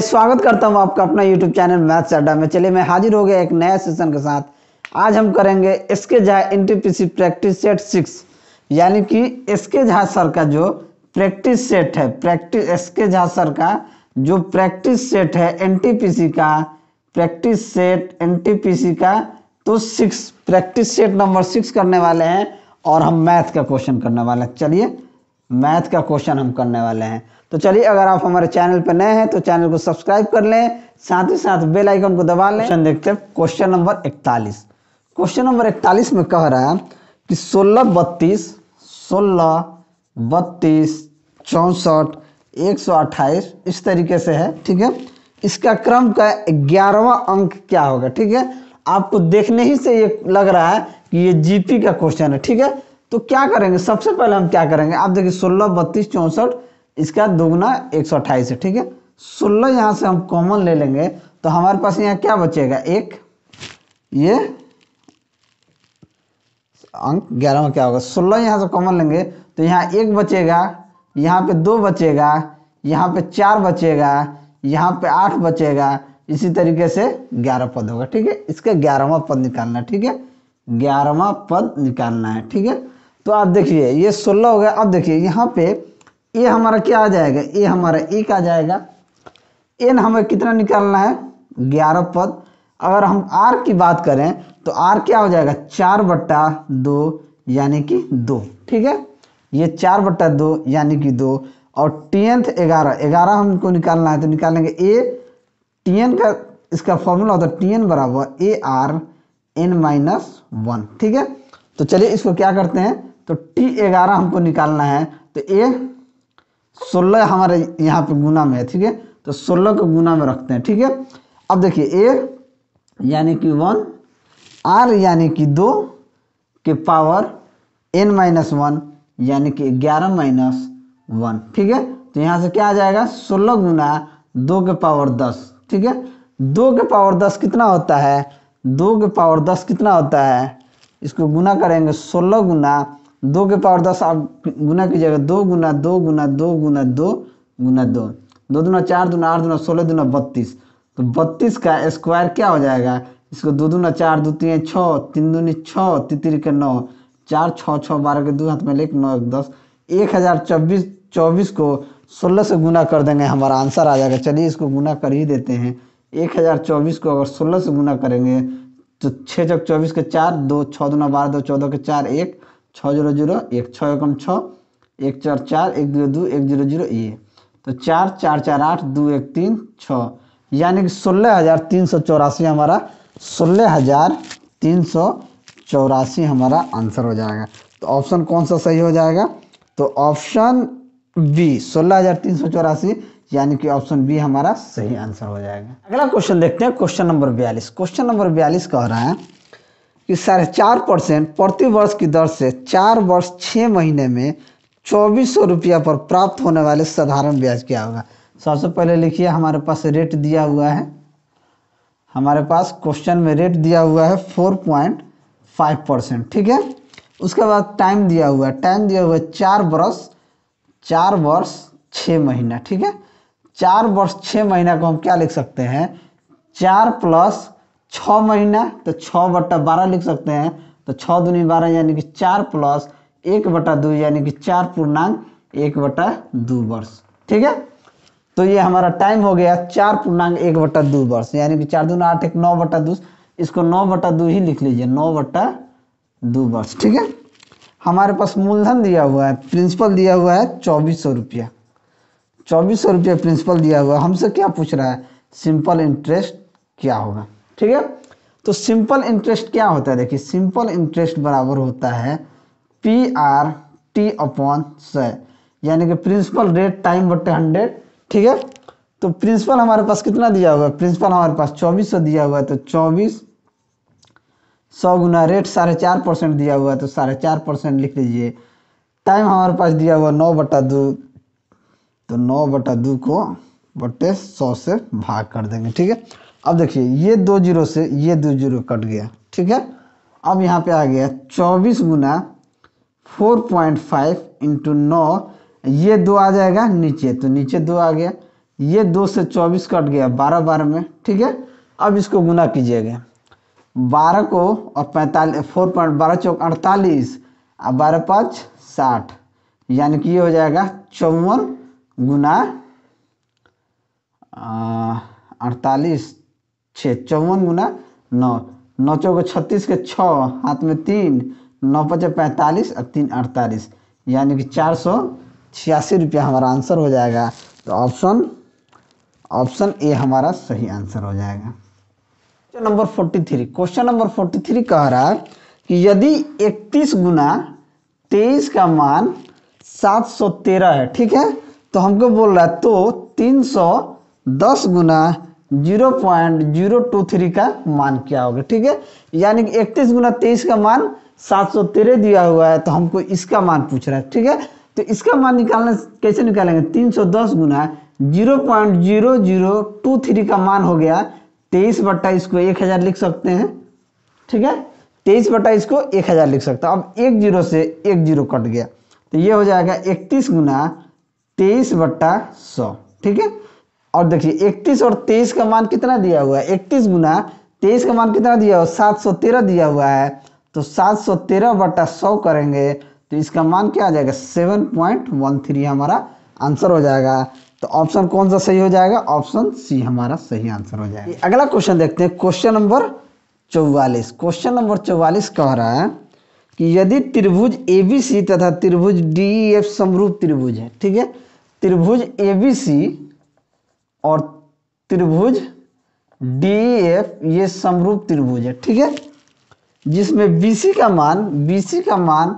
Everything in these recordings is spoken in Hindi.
स्वागत करता हूं आपका अपना YouTube चैनल मैथ्स अड्डा में चलिए मैं हाजिर हो गया एक नए सेशन के साथ आज हम करेंगे इसके Jha N practice set six यानी कि इसके झा सर का जो प्रैक्टिस सेट है प्रैक्टिस इसके झा सर का जो प्रैक्टिस सेट है एन का प्रैक्टिस सेट एन का तो six practice set number six करने वाले हैं और हम मैथ का क्वेश्चन करने वाले हैं चलिए मैथ का क्वेश्चन हम करने वाले हैं तो चलिए अगर आप हमारे चैनल पर नए हैं तो चैनल को सब्सक्राइब कर लें साथ ही साथ बेल आइकन को दबा लें क्वेश्चन देखते हैं क्वेश्चन नंबर इकतालीस क्वेश्चन नंबर इकतालीस में कह रहा है कि सोलह बत्तीस सोलह बत्तीस चौंसठ एक सौ अट्ठाईस इस तरीके से है ठीक है इसका क्रम का ग्यारहवा अंक क्या होगा ठीक है आपको देखने ही से ये लग रहा है कि ये जीपी का क्वेश्चन है ठीक है तो क्या करेंगे सबसे पहले हम क्या करेंगे आप देखिए सोलह बत्तीस चौंसठ इसका दोगुना एक सौ अट्ठाईस है ठीक है सोलह यहाँ से हम कॉमन ले लेंगे तो हमारे पास यहाँ क्या बचेगा एक ये अंक ग्यारह में क्या होगा सोलह यहाँ से कॉमन लेंगे तो यहाँ एक बचेगा यहाँ पे दो बचेगा यहाँ पे चार बचेगा यहाँ पे आठ बचेगा इसी तरीके से ग्यारह पद होगा ठीक है इसका ग्यारहवा पद निकालना है ठीक है ग्यारहवा पद निकालना है ठीक है तो आप देखिए ये सोलह हो गया अब देखिए यहाँ पे ए हमारा क्या आ जाएगा ए हमारा एक आ जाएगा एन हमें कितना निकालना है ग्यारह पद अगर हम आर की बात करें तो आर क्या हो जाएगा चार बट्टा दो यानी कि दो ठीक है ये चार बट्टा दो यानी कि दो और टेंथ ग्यारह ग्यारह हमको निकालना है तो निकालेंगे ए टीएन का इसका फॉर्मूला होता है टीएन बराबर A R N minus one ठीक है तो चलिए इसको क्या करते हैं तो टी ग्यारह हमको निकालना है तो ए सोलह हमारे यहाँ पे गुना में है ठीक है तो सोलह को गुना में रखते हैं ठीक है अब देखिए ए यानी कि वन आर यानी कि दो के पावर एन माइनस वन यानी कि ग्यारह माइनस वन ठीक है तो यहाँ से क्या आ जाएगा सोलह गुना दो के पावर दस ठीक है दो के पावर दस कितना होता है दो के पावर दस कितना होता है इसको गुना करेंगे सोलह गुना दो के पावर दस आप गुना कीजिएगा दो गुना दो गुना दो गुना दो गुना दो दो दुना चार दुना आठ दुना सोलह दुना बत्तीस तो बत्तीस का स्क्वायर क्या हो जाएगा इसको दो दुना चार दो तीन छः तीन दूनी छः तीन के नौ चार छः छः बारह के दो हाथ में लेकर नौ एक दस एक हज़ार चौबीस चौबीस को सोलह से गुना कर देंगे हमारा आंसर आ जाएगा चलिए इसको गुना कर ही देते हैं एक हज़ार चौबीस को अगर सोलह से गुना करेंगे तो छः चौक चौबीस के चार दो छः दुना बारह दो चौदह के चार एक छः जीरो जीरो एक छः एकम छः एक चार चार एक जीरो दो एक जीरो जीरो ये तो चार चार चार आठ दो एक तीन छः यानी कि सोलह हज़ार तीन सौ चौरासी हमारा सोलह हज़ार तीन सौ चौरासी हमारा आंसर हो जाएगा तो ऑप्शन कौन सा सही हो जाएगा तो ऑप्शन बी सोलह हज़ार तीन सौ चौरासी यानी कि ऑप्शन बी हमारा सही आंसर हो जाएगा अगला क्वेश्चन देखते हैं क्वेश्चन नंबर बयालीस क्वेश्चन नंबर बयालीस कह रहा है कि साढ़े चार परसेंट प्रति वर्ष की दर से चार वर्ष छः महीने में चौबीस सौ रुपया पर प्राप्त होने वाले साधारण ब्याज क्या होगा सबसे पहले लिखिए हमारे पास रेट दिया हुआ है हमारे पास क्वेश्चन में रेट दिया हुआ है फोर पॉइंट फाइव परसेंट ठीक है उसके बाद टाइम दिया हुआ है टाइम दिया हुआ है चार वर्ष चार वर्ष छः महीना ठीक है चार वर्ष छः महीना को हम क्या लिख सकते हैं चार प्लस छः महीना तो छः बट्टा बारह लिख सकते हैं तो छः दूनी बारह यानी कि चार प्लस एक बटा दो यानी कि चार पूर्णांक एक बटा दो वर्ष ठीक है तो ये हमारा टाइम हो गया चार पूर्णांक एक बटा दो वर्ष यानी कि चार दून आठ एक नौ बटा दो इसको नौ बटा दो ही लिख लीजिए नौ बटा दो वर्ष ठीक है हमारे पास मूलधन दिया हुआ है प्रिंसिपल दिया हुआ है चौबीस सौ रुपया चौबीस सौ रुपया प्रिंसिपल दिया हुआ है हमसे क्या पूछ रहा है सिंपल इंटरेस्ट क्या होगा ठीक है तो सिंपल इंटरेस्ट क्या होता है देखिए सिंपल इंटरेस्ट बराबर होता है पी आर टी अपॉन सौ यानी कि प्रिंसिपल रेट टाइम बटे हंड्रेड ठीक है तो प्रिंसिपल हमारे पास कितना दिया हुआ है प्रिंसिपल हमारे पास चौबीस सौ दिया हुआ है तो चौबीस सौ गुना रेट साढ़े चार परसेंट दिया हुआ है तो साढ़े चार परसेंट लिख लीजिए टाइम हमारे पास दिया हुआ नौ बटा दो तो नौ बटा दो को बटे सौ से भाग कर देंगे ठीक है अब देखिए ये दो जीरो से ये दो जीरो कट गया ठीक है अब यहाँ पे आ गया चौबीस गुना फोर पॉइंट फाइव इंटू नौ ये दो आ जाएगा नीचे तो नीचे दो आ गया ये दो से चौबीस कट गया बारह बारह में ठीक है अब इसको गुना कीजिएगा बारह को और पैंतालीस फोर पॉइंट बारह चौक अड़तालीस और बारह पाँच साठ यानी कि ये हो जाएगा चौवन गुना अड़तालीस छः चौवन गुना नौ नौ चौको छत्तीस के छः हाथ में तीन नौ पचास पैंतालीस और तीन अड़तालीस यानी कि चार सौ छियासी रुपया हमारा आंसर हो जाएगा तो ऑप्शन ऑप्शन ए हमारा सही आंसर हो जाएगा question number forty three question number forty three कह रहा है कि यदि इकतीस गुना तेईस का मान सात सौ तेरह है ठीक है तो हमको बोल रहा है तो तीन सौ दस गुना zero point zero two three का मान क्या होगा ठीक है यानी कि इकतीस गुना तेईस का मान सात सौ तेरह दिया हुआ है तो हमको इसका मान पूछ रहा है ठीक है तो इसका मान निकालना कैसे निकालेंगे तीन सौ दस गुना zero point zero zero two three का मान हो गया तेईस बट्टा इसको एक हज़ार लिख सकते हैं ठीक है तेईस बट्टा इसको एक हज़ार लिख सकते हैं अब एक जीरो से एक जीरो कट गया तो ये हो जाएगा इकतीस गुना तेईस बट्टा सौ ठीक है और देखिए 31 और 23 का मान कितना दिया हुआ है 31 गुना तेईस का मान कितना दिया हुआ सात सौ तेरह दिया हुआ है तो सात सौ तेरह बटा सौ करेंगे तो इसका मान क्या आ जाएगा सेवन पॉइंट वन थ्री हमारा आंसर हो जाएगा तो ऑप्शन कौन सा सही हो जाएगा ऑप्शन सी हमारा सही आंसर हो जाएगा अगला क्वेश्चन देखते हैं क्वेश्चन नंबर चौवालीस क्वेश्चन नंबर चौवालीस कह रहा है कि यदि त्रिभुज ए बी सी तथा त्रिभुज डी एफ e समरूप त्रिभुज है ठीक है त्रिभुज ए बी सी और त्रिभुज डी एफ e ये समरूप त्रिभुज है ठीक है जिसमें बी का मान बी का मान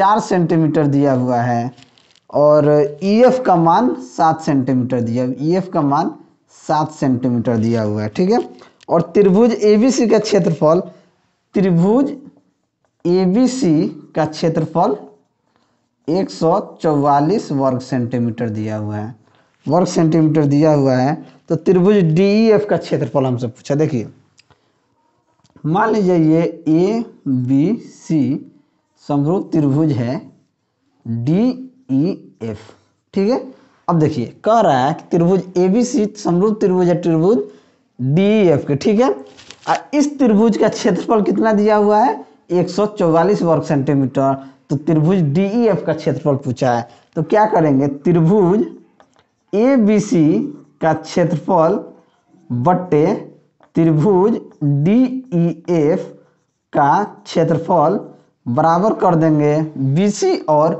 चार सेंटीमीटर दिया हुआ है और ई e एफ का मान सात सेंटीमीटर दिया ई e एफ का मान सात सेंटीमीटर दिया हुआ है ठीक है और त्रिभुज ए बी सी का क्षेत्रफल त्रिभुज ए बी सी का क्षेत्रफल एक सौ चौवालीस वर्ग सेंटीमीटर दिया हुआ है वर्ग सेंटीमीटर दिया हुआ है तो त्रिभुज डी एफ e का क्षेत्रफल हमसे पूछा देखिए मान लीजिए ये ए बी सी समरूप त्रिभुज है डी ई एफ ठीक है अब देखिए कह रहा है कि त्रिभुज ए बी सी समरूप त्रिभुज है त्रिभुज डी ई एफ के ठीक है और इस त्रिभुज का क्षेत्रफल कितना दिया हुआ है एक वर्ग सेंटीमीटर तो त्रिभुज डी ई एफ का क्षेत्रफल पूछा है तो क्या करेंगे त्रिभुज ए बी सी का क्षेत्रफल बट्टे त्रिभुज डी ई एफ का क्षेत्रफल बराबर कर देंगे बी सी और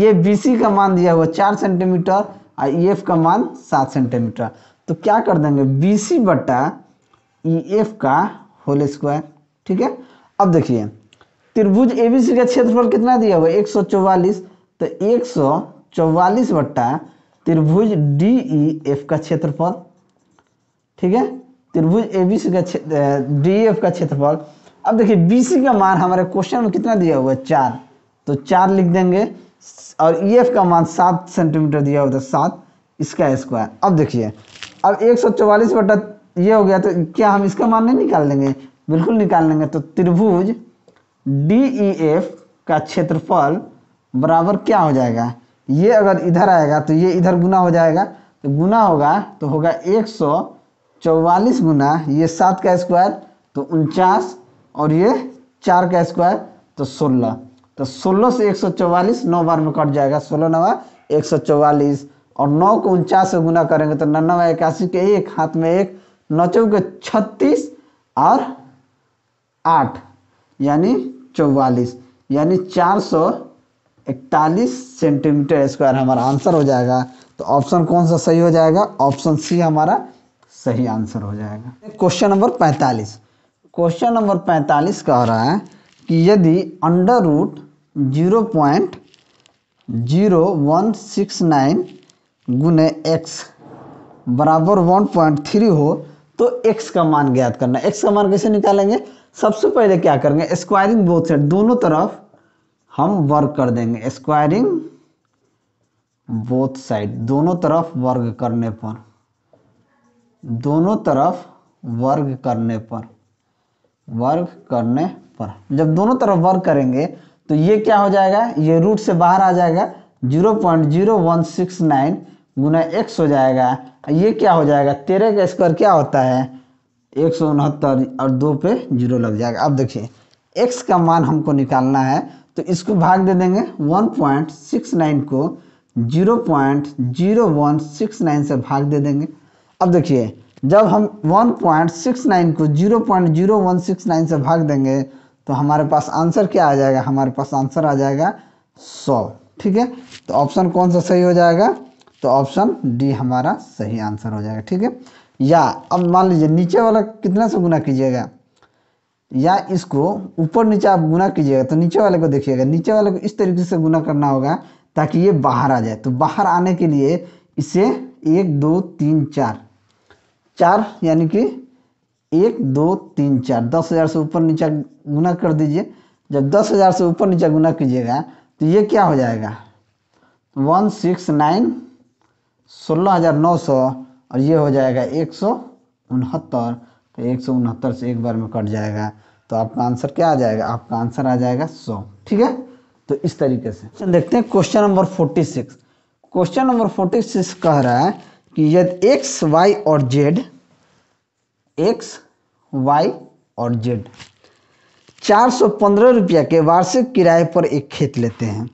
ये बी सी का मान दिया हुआ चार सेंटीमीटर और ई e एफ का मान सात सेंटीमीटर तो क्या कर देंगे बी सी बट्टा ई e एफ का होल स्क्वायर ठीक है अब देखिए त्रिभुज ए बी सी का क्षेत्रफल कितना दिया हुआ एक सौ चौवालीस तो एक सौ चौवालीस बट्टा त्रिभुज डी ई एफ का क्षेत्रफल ठीक है त्रिभुज ए बी सी का डी एफ e, का क्षेत्रफल अब देखिए बी सी का मान हमारे क्वेश्चन में कितना दिया हुआ है चार तो चार लिख देंगे और ई e, एफ का मान सात सेंटीमीटर दिया हुआ था सात इसका स्क्वायर अब देखिए अब एक सौ चौवालीस बटा ये हो गया तो क्या हम इसका मान नहीं निकाल लेंगे बिल्कुल निकाल लेंगे तो त्रिभुज डी ई एफ का क्षेत्रफल बराबर क्या हो जाएगा ये अगर इधर आएगा तो ये इधर गुना हो जाएगा तो गुना होगा तो होगा एक सौ चौवालीस गुना ये सात का स्क्वायर तो उनचास और ये चार का स्क्वायर तो सोलह तो सोलह से एक सौ चौवालीस नौ बार में कट जाएगा सोलह नवा एक सौ चौवालीस और नौ को उनचास से गुना करेंगे तो नन्नवा इक्यासी के एक हाथ में एक नौ चौके छत्तीस और आठ यानी चौवालीस यानी चार सौ इकतालीस सेंटीमीटर स्क्वायर हमारा आंसर हो जाएगा तो ऑप्शन कौन सा सही हो जाएगा ऑप्शन सी हमारा सही आंसर हो जाएगा क्वेश्चन नंबर पैंतालीस क्वेश्चन नंबर पैंतालीस कह रहा है कि यदि under root zero point zero one six nine गुने एक्स बराबर वन पॉइंट थ्री हो तो एक्स का मान ज्ञात करना एक्स का मान कैसे निकालेंगे सबसे पहले क्या करेंगे स्क्वायरिंग बोथ साइड दोनों तरफ हम वर्ग कर देंगे स्क्वायरिंग बोथ साइड दोनों तरफ वर्ग करने पर दोनों तरफ वर्ग करने पर वर्ग करने पर जब दोनों तरफ वर्ग करेंगे तो ये क्या हो जाएगा ये रूट से बाहर आ जाएगा zero point zero one six nine गुना एक्स हो जाएगा ये क्या हो जाएगा तेरह का स्क्वायर क्या होता है एक सौ उनहत्तर और दो पे जीरो लग जाएगा अब देखिए एक्स का मान हमको निकालना है तो इसको भाग दे देंगे 1.69 को 0.0169 से भाग दे देंगे अब देखिए जब हम 1.69 को 0.0169 से भाग देंगे तो हमारे पास आंसर क्या आ जाएगा हमारे पास आंसर आ जाएगा 100 ठीक है तो ऑप्शन कौन सा सही हो जाएगा तो ऑप्शन डी हमारा सही आंसर हो जाएगा ठीक है या अब मान लीजिए नीचे वाला कितना से गुना कीजिएगा या इसको ऊपर नीचे आप गुना कीजिएगा तो नीचे वाले को देखिएगा नीचे वाले को इस तरीके से गुना करना होगा ताकि ये बाहर आ जाए तो बाहर आने के लिए इसे एक दो तीन चार चार यानी कि एक दो तीन चार दस हज़ार से ऊपर नीचे गुना कर दीजिए जब दस हज़ार से ऊपर नीचे गुना कीजिएगा तो ये क्या हो जाएगा वन सिक्स नाइन सोलह हज़ार नौ सौ और ये हो जाएगा एक सौ उनहत्तर तो एक सौ उनहत्तर से एक बार में कट जाएगा तो आपका आंसर क्या आ जाएगा आपका आंसर आ जाएगा सौ ठीक है तो इस तरीके से देखते हैं question number forty six question number forty six कह रहा है कि यदि एक्स वाई और जेड एक्स वाई और जेड चार सौ पंद्रह रुपया के वार्षिक किराए पर एक खेत लेते हैं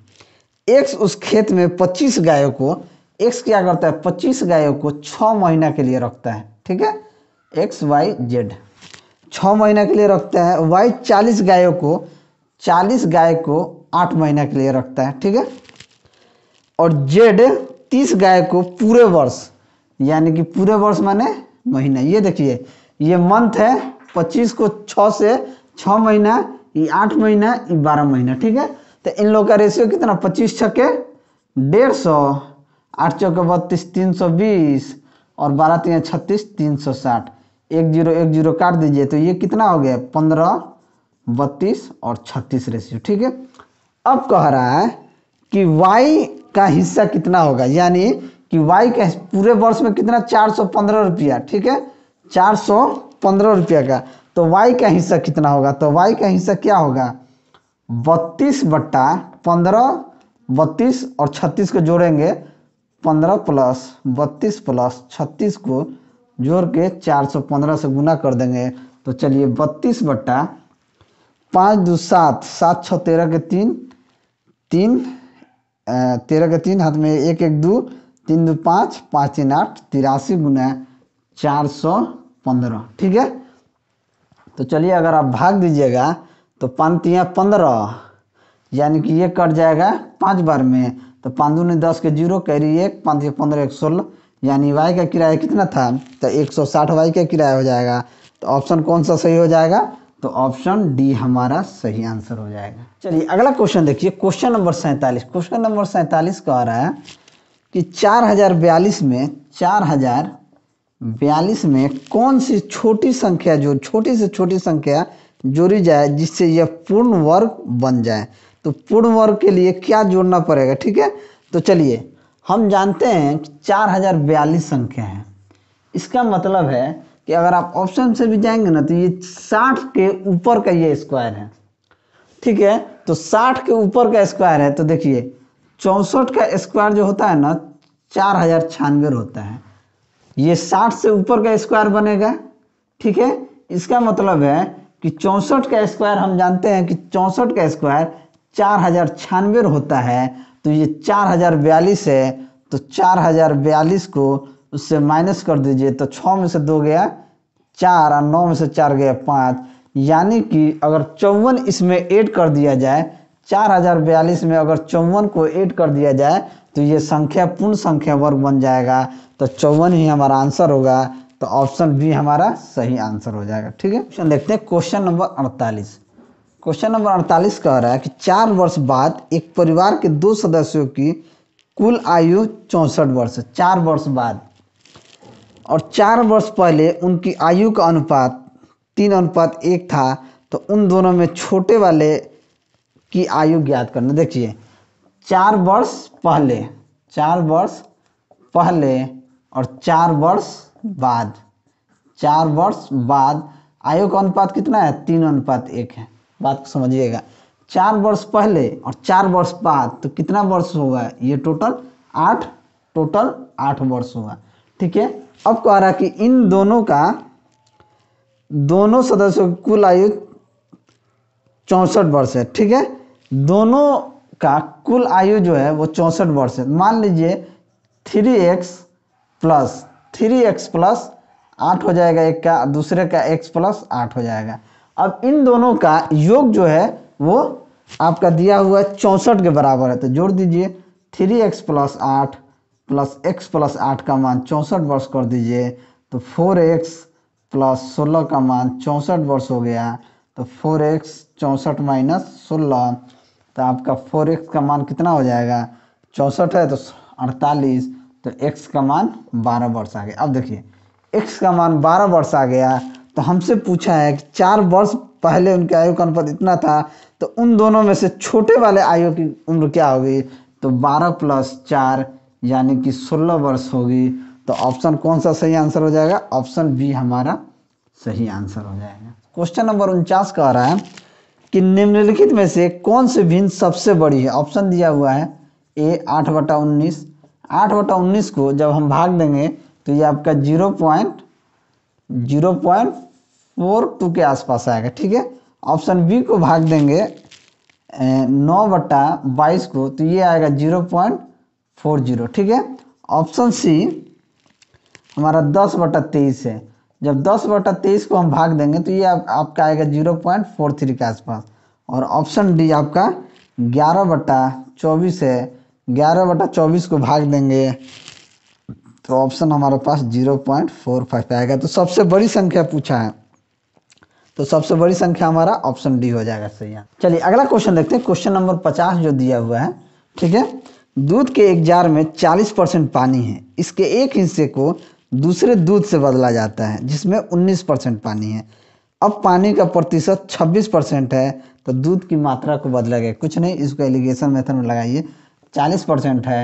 एक्स उस खेत में पच्चीस गायों को एक्स क्या करता है पच्चीस गायों को छः महीना के लिए रखता है ठीक है एक्स वाई जेड छः महीना के लिए रखता है वाई चालीस गायों को चालीस गाय को आठ महीना के लिए रखता है ठीक है और जेड तीस गाय को पूरे वर्ष यानी कि पूरे वर्ष माने महीना ये देखिए ये मंथ है पच्चीस को छः से छः महीना ये आठ महीना ये बारह महीना ठीक है तो इन लोग का रेशियो कितना पच्चीस छके डेढ़ सौ आठ चौके बत्तीस तीन सौ बीस और बारह तीन छत्तीस तीन सौ साठ एक जीरो एक जीरो काट दीजिए तो ये कितना हो गया पंद्रह बत्तीस और छत्तीस रेशियो ठीक है अब कह रहा है कि y का हिस्सा कितना होगा यानी कि y का पूरे वर्ष में कितना चार सौ पंद्रह रुपया ठीक है चार सौ पंद्रह रुपया का तो y का हिस्सा कितना होगा तो y का हिस्सा क्या होगा बत्तीस बट्टा पंद्रह बत्तीस और छत्तीस को जोड़ेंगे पंद्रह प्लस बत्तीस प्लस छत्तीस को जोड़ के 415 से गुना कर देंगे तो चलिए बत्तीस बट्टा पाँच दो सात सात छः तेरह के तीन तीन तेरह के तीन हाथ में एक एक दो तीन दो पाँच पाँच तीन आठ तिरासी गुना चार सौ पंद्रह ठीक है तो चलिए अगर आप भाग दीजिएगा तो पंतियाँ पंद्रह यानी कि ये कट जाएगा पाँच बार में तो पाँच दो ने दस के जीरो कह है एक पाँच पंद्रह एक सोलह यानी वाई का किराया कितना था तो साठ वाई का किराया हो जाएगा तो ऑप्शन कौन सा सही हो जाएगा तो ऑप्शन डी हमारा सही आंसर हो जाएगा चलिए अगला क्वेश्चन देखिए क्वेश्चन नंबर सैंतालीस क्वेश्चन नंबर सैंतालीस कह रहा है कि चार हजार बयालीस में चार हजार बयालीस में कौन सी छोटी संख्या जो छोटी से छोटी संख्या जोड़ी जाए जिससे यह पूर्ण वर्ग बन जाए तो पूर्ण वर्ग के लिए क्या जोड़ना पड़ेगा ठीक है तो चलिए हम जानते हैं कि चार हजार बयालीस संख्या है इसका मतलब है कि अगर आप ऑप्शन से भी जाएंगे ना तो ये साठ के ऊपर का ये स्क्वायर है ठीक है तो साठ के ऊपर का स्क्वायर है तो देखिए चौंसठ का स्क्वायर जो होता है ना चार हजार छियानवे होता है ये साठ से ऊपर का स्क्वायर बनेगा ठीक है इसका मतलब है कि चौंसठ का स्क्वायर हम जानते हैं कि चौंसठ का स्क्वायर चार हजार छियानवे होता है तो ये चार हजार बयालीस है तो चार हजार बयालीस को उससे माइनस कर दीजिए तो छः में से दो गया चार और नौ में से चार गया पाँच यानी कि अगर चौवन इसमें ऐड कर दिया जाए चार हजार बयालीस में अगर चौवन को ऐड कर दिया जाए तो ये संख्या पूर्ण संख्या वर्ग बन जाएगा तो चौवन ही हमारा आंसर होगा तो ऑप्शन बी हमारा सही आंसर हो जाएगा ठीक है क्वेश्चन देखते हैं क्वेश्चन नंबर अड़तालीस क्वेश्चन नंबर अड़तालीस कह रहा है कि चार वर्ष बाद एक परिवार के दो सदस्यों की कुल आयु चौंसठ वर्ष चार वर्ष बाद और चार वर्ष पहले उनकी आयु का अनुपात तीन अनुपात एक था तो उन दोनों में छोटे वाले की आयु ज्ञात करना देखिए चार वर्ष पहले चार वर्ष पहले और चार वर्ष बाद चार वर्ष बाद आयु का अनुपात कितना है तीन अनुपात एक है बात को समझिएगा चार वर्ष पहले और चार वर्ष बाद तो कितना वर्ष होगा ये टोटल आठ टोटल आठ वर्ष होगा ठीक है अब कह रहा कि इन दोनों का दोनों सदस्यों की कुल आयु चौंसठ वर्ष है ठीक है दोनों का कुल आयु जो है वो चौंसठ वर्ष है मान लीजिए three X plus three X plus आठ हो जाएगा एक का दूसरे का एक्स प्लस आठ हो जाएगा अब इन दोनों का योग जो है वो आपका दिया हुआ है चौंसठ के बराबर है तो जोड़ दीजिए थ्री एक्स प्लस आठ प्लस एक्स प्लस आठ का मान चौंसठ वर्ष कर दीजिए तो फोर एक्स प्लस सोलह का मान चौंसठ वर्ष हो गया तो फोर एक्स चौंसठ माइनस सोलह तो आपका फोर एक्स का मान कितना हो जाएगा चौंसठ है तो अड़तालीस तो एक्स का मान बारह वर्ष आ गया अब देखिए एक्स का मान बारह वर्ष आ गया तो हमसे पूछा है कि चार वर्ष पहले उनके आयु का अनुपात इतना था तो उन दोनों में से छोटे वाले आयु की उम्र क्या होगी तो बारह प्लस चार यानी कि सोलह वर्ष होगी तो ऑप्शन कौन सा सही आंसर हो जाएगा ऑप्शन बी हमारा सही आंसर हो जाएगा क्वेश्चन नंबर उनचास कह रहा है कि निम्नलिखित में से कौन सी भिन्न सबसे बड़ी है ऑप्शन दिया हुआ है ए आठ बटा उन्नीस आठ बटा उन्नीस को जब हम भाग देंगे तो ये आपका zero point zero point four two के आसपास आएगा ठीक है ऑप्शन बी को भाग देंगे नौ बट्टा बाईस को तो ये आएगा जीरो पॉइंट फोर जीरो ठीक है ऑप्शन सी हमारा दस बटा तेईस है जब दस बटा तेईस को हम भाग देंगे तो ये आप, आपका आएगा जीरो पॉइंट फोर थ्री के आसपास और ऑप्शन डी आपका ग्यारह बटा चौबीस है ग्यारह बटा चौबीस को भाग देंगे तो ऑप्शन हमारे पास जीरो पॉइंट फोर फाइव पे आएगा तो सबसे बड़ी संख्या पूछा है तो सबसे बड़ी संख्या हमारा ऑप्शन डी हो जाएगा सही है चलिए अगला क्वेश्चन देखते हैं क्वेश्चन नंबर पचास जो दिया हुआ है ठीक है दूध के एक जार में चालीस परसेंट पानी है इसके एक हिस्से को दूसरे दूध से बदला जाता है जिसमें उन्नीस परसेंट पानी है अब पानी का प्रतिशत छब्बीस परसेंट है तो दूध की मात्रा को बदला गया कुछ नहीं इसको एलिगेशन मेथड में लगाइए चालीस परसेंट है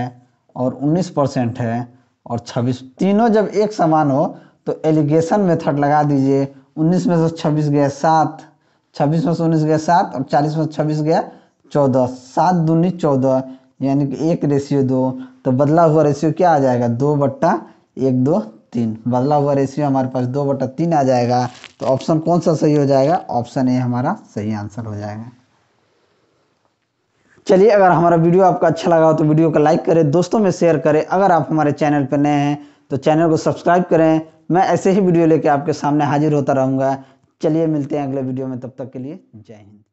और उन्नीस परसेंट है और छब्बीस तीनों जब एक समान हो तो एलिगेशन मेथड लगा दीजिए उन्नीस में से छब्बीस गया सात छब्बीस में से उन्नीस गया सात और चालीस में से छब्बीस गया चौदह सात दूनी चौदह यानी कि एक रेशियो दो तो बदला हुआ रेशियो क्या आ जाएगा दो बट्टा एक दो तीन बदला हुआ रेशियो हमारे पास दो बट्टा तीन आ जाएगा तो ऑप्शन कौन सा सही हो जाएगा ऑप्शन ए हमारा सही आंसर हो जाएगा चलिए अगर हमारा वीडियो आपका अच्छा लगा हो तो वीडियो को लाइक करें दोस्तों में शेयर करें अगर आप हमारे चैनल पर नए हैं तो चैनल को सब्सक्राइब करें मैं ऐसे ही वीडियो लेके आपके सामने हाजिर होता रहूँगा चलिए मिलते हैं अगले वीडियो में तब तक के लिए जय हिंद